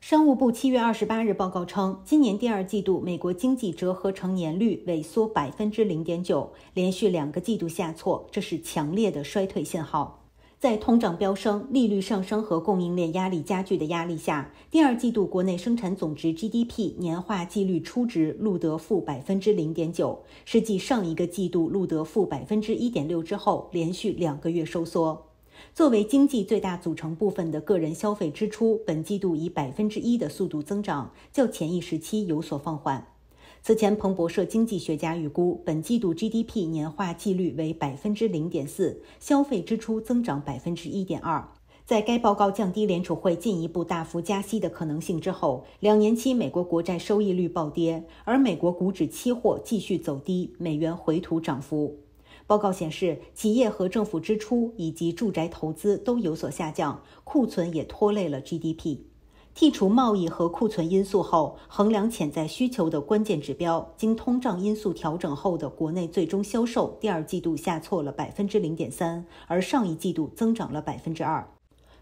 商务部七月二十八日报告称，今年第二季度美国经济折合成年率萎缩百分之零点九，连续两个季度下挫，这是强烈的衰退信号。在通胀飙升、利率上升和供应链压力加剧的压力下，第二季度国内生产总值 GDP 年化季率初值录得负百分之零点九，是继上一个季度录得负百分之一点六之后，连续两个月收缩。作为经济最大组成部分的个人消费支出，本季度以百分之一的速度增长，较前一时期有所放缓。此前，彭博社经济学家预估，本季度 GDP 年化季率为百分之零点四，消费支出增长百分之一点二。在该报告降低联储会进一步大幅加息的可能性之后，两年期美国国债收益率暴跌，而美国股指期货继续走低，美元回吐涨幅。报告显示，企业和政府支出以及住宅投资都有所下降，库存也拖累了 GDP。剔除贸易和库存因素后，衡量潜在需求的关键指标——经通胀因素调整后的国内最终销售，第二季度下挫了百分之零点三，而上一季度增长了百分之二。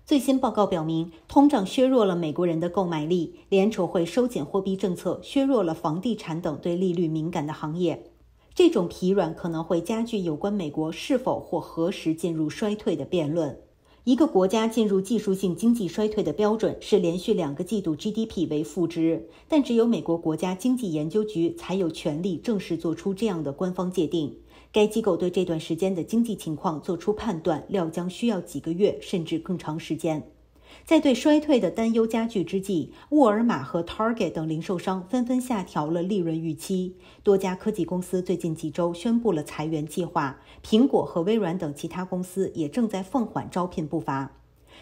最新报告表明，通胀削弱了美国人的购买力，联储会收紧货币政策削弱了房地产等对利率敏感的行业。这种疲软可能会加剧有关美国是否或何时进入衰退的辩论。一个国家进入技术性经济衰退的标准是连续两个季度 GDP 为负值，但只有美国国家经济研究局才有权利正式做出这样的官方界定。该机构对这段时间的经济情况做出判断，料将需要几个月甚至更长时间。在对衰退的担忧加剧之际，沃尔玛和 Target 等零售商纷纷下调了利润预期。多家科技公司最近几周宣布了裁员计划，苹果和微软等其他公司也正在放缓招聘步伐。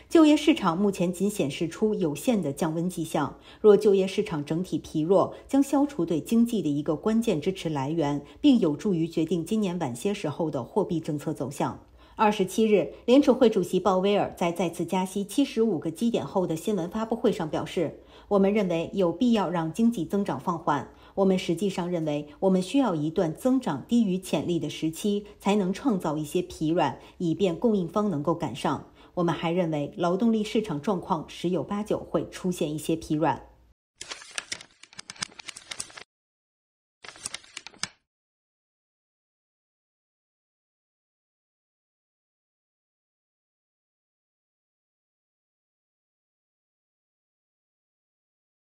就业市场目前仅显示出有限的降温迹象。若就业市场整体疲弱，将消除对经济的一个关键支持来源，并有助于决定今年晚些时候的货币政策走向。二十七日，联储会主席鲍威尔在再次加息七十五个基点后的新闻发布会上表示：“我们认为有必要让经济增长放缓。我们实际上认为，我们需要一段增长低于潜力的时期，才能创造一些疲软，以便供应方能够赶上。我们还认为，劳动力市场状况十有八九会出现一些疲软。”